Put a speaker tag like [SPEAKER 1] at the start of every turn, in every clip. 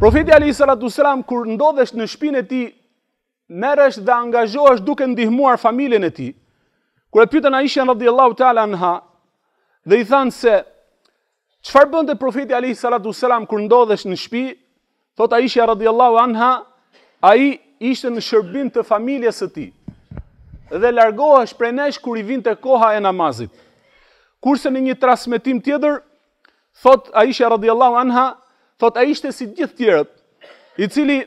[SPEAKER 1] Profeti Ali sallallahu alaihi wasallam kur ndodhesh në shtëpinë e tij, merresh dhe angazhohesh duke ndihmuar familjen e tij. Kur e pyetën Aisha radhiyallahu ta'ala anha dhe i thanë se çfarë bënte profeti Ali sallallahu alaihi wasallam kur ndodhesh në shtëpi, thotë Aisha radhiyallahu anha, ai ishte në shërbim të familjes së tij dhe largohesh prej nesh kur i vinte koha e namazit. Kurse në një transmetim tjetër, thotë Aisha radhiyallahu anha, thot a ishte si gjithë tjerët, i cili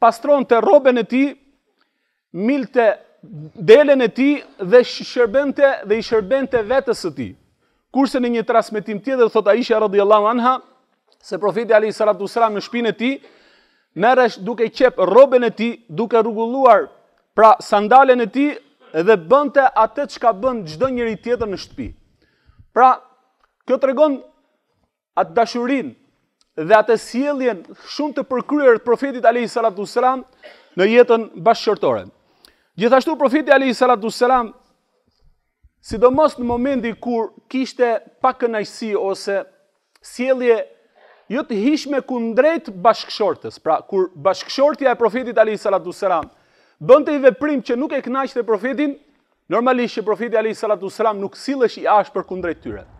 [SPEAKER 1] pastron të robën e ti, mil të delen e ti dhe shërbente dhe i shërbente vetës e ti. Kurse në një transmitim tjetër, thot a ishe radiallahu anha, se profeti Ali Saratu Sram në shpinë e ti, meresh duke qep robën e ti, duke rrugulluar pra sandalen e ti dhe bënte atë që ka bënd gjdo njëri tjetër në shtëpi. Pra, kjo të regon atë dashurinë, dhe atë sjelljen shumë të përkryer të profetit Ali sallallahu alaihi në jetën bashkëshortore. Gjithashtu profeti Ali sallallahu alaihi sidomos në momentin kur kishte pa kënaqësi ose sjellje jo të hijshme kundrejt bashkëshortës, pra kur bashkëshortja e profetit Ali sallallahu alaihi wasallam bënte i veprim që nuk e kënaqte profetin, normalisht që profeti Ali sallallahu alaihi nuk sillesh i ashpër kundrejt tyre.